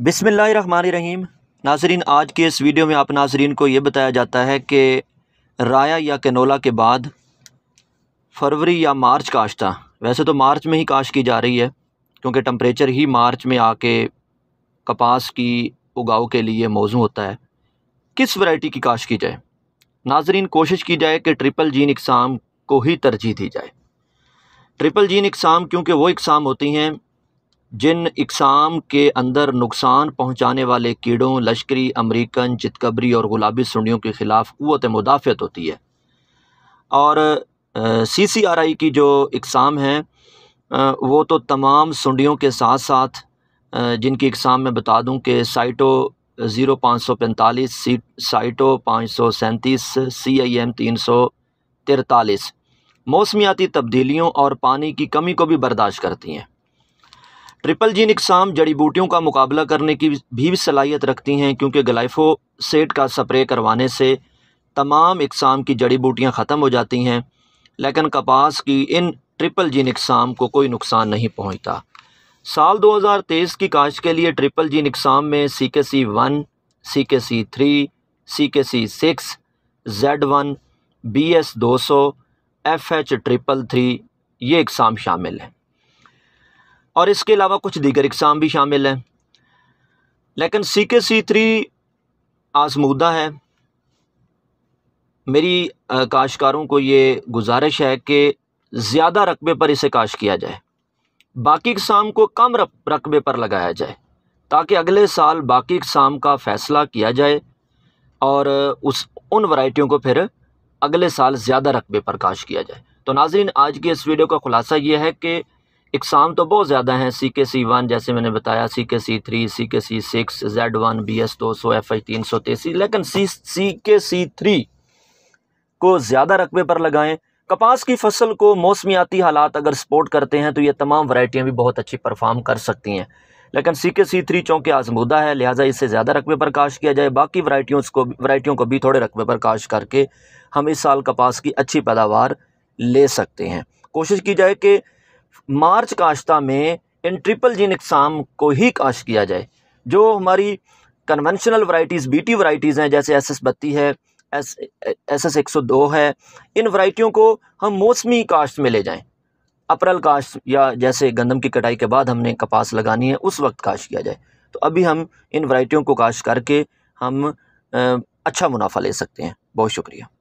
बिसमीम नाजरीन आज के इस वीडियो में आप नाजरीन को ये बताया जाता है कि राया या कैनोला के बाद फरवरी या मार्च काश्ता वैसे तो मार्च में ही काश की जा रही है क्योंकि टम्परेचर ही मार्च में आके कपास की उगाव के लिए मौजू होता है किस वैरायटी की काश की जाए नाजरीन कोशिश की जाए कि ट्रिपल जीन इकसाम को ही तरजीह दी जाए ट्रिपल जीन इकसाम क्योंकि वो इकसाम होती हैं जिन इकसाम के अंदर नुकसान पहुँचाने वाले कीड़ों लश्करी अमरीकन चितकबरी और गुलाबी सुंडियों के ख़िलाफ़ क़वत मुदाफ़त होती है और सी सी आर आई की जो इकसाम हैं वो तो तमाम सुंडियों के साथ साथ जिनकी इकसाम मैं बता दूँ कि साइटो ज़ीरो पाँच सौ पैंतालीस सी साइटो पाँच सौ सैंतीस सी आई एम तीन सौ तिरतालीस मौसमियाती तब्दीलियों और पानी की कमी को भी बर्दाश्त करती हैं ट्रिपल जीन इकसाम जड़ी बूटियों का मुकाबला करने की भी सलाहियत रखती हैं क्योंकि ग्लाइफोसेट का स्प्रे करवाने से तमाम इकसाम की जड़ी बूटियाँ ख़त्म हो जाती हैं लेकिन कपास की इन ट्रिपल जीन इकसाम को कोई नुकसान नहीं पहुँचता साल 2023 की काश के लिए ट्रिपल जीन इकसाम में सी के सी वन सी के सी three C K C six Z one B S दो सौ एफ एच ट्रिपल थ्री ये इकसाम शामिल हैं और इसके अलावा कुछ दीगर इकसाम भी शामिल हैं लेकिन सी के सी थ्री आजमूदा है मेरी काशकारों को ये गुजारिश है कि ज़्यादा रकबे पर इसे काश किया जाए बाकी इकसाम को कम रकबे पर लगाया जाए ताकि अगले साल बाकी इकसाम का फ़ैसला किया जाए और उस उन वैरायटियों को फिर अगले साल ज़्यादा रकबे पर काश किया जाए तो नाजरीन आज की इस वीडियो का ख़ुलासा ये है कि इकसाम तो बहुत ज़्यादा हैं सी के सी वन जैसे मैंने बताया सी के सी three C K C six Z one B S दो सौ एफ आई तीन सौ तेसी लेकिन सी सी के सी थ्री को ज़्यादा रकबे पर लगाएं कपास की फसल को मौसमियाती हालात अगर सपोर्ट करते हैं तो ये तमाम वरायटियाँ भी बहुत अच्छी परफॉर्म कर सकती हैं लेकिन सी के सी थ्री चौंकि आजमूदा है लिहाजा इससे ज़्यादा रकबे पर काश किया जाए बाकी वरायटियों को वरायटियों को भी थोड़े रकबे पर काश करके हम इस साल कपास की अच्छी पैदावार ले सकते हैं कोशिश की जाए कि मार्च काश्ता में इन ट्रिपल जीन इकसाम को ही काश किया जाए जो हमारी कन्वेंशनल बी टी वराइटीज़ हैं जैसे एस एस बत्ती है एस एस एस एक सौ दो है इन वराइटियों को हम मौसमी काश्त में ले जाएँ अप्रैल काश्त या जैसे गंदम की कटाई के बाद हमने कपास लगानी है उस वक्त काश्त किया जाए तो अभी हम इन वराइटियों को काश करके हम अच्छा मुनाफा ले सकते हैं बहुत शुक्रिया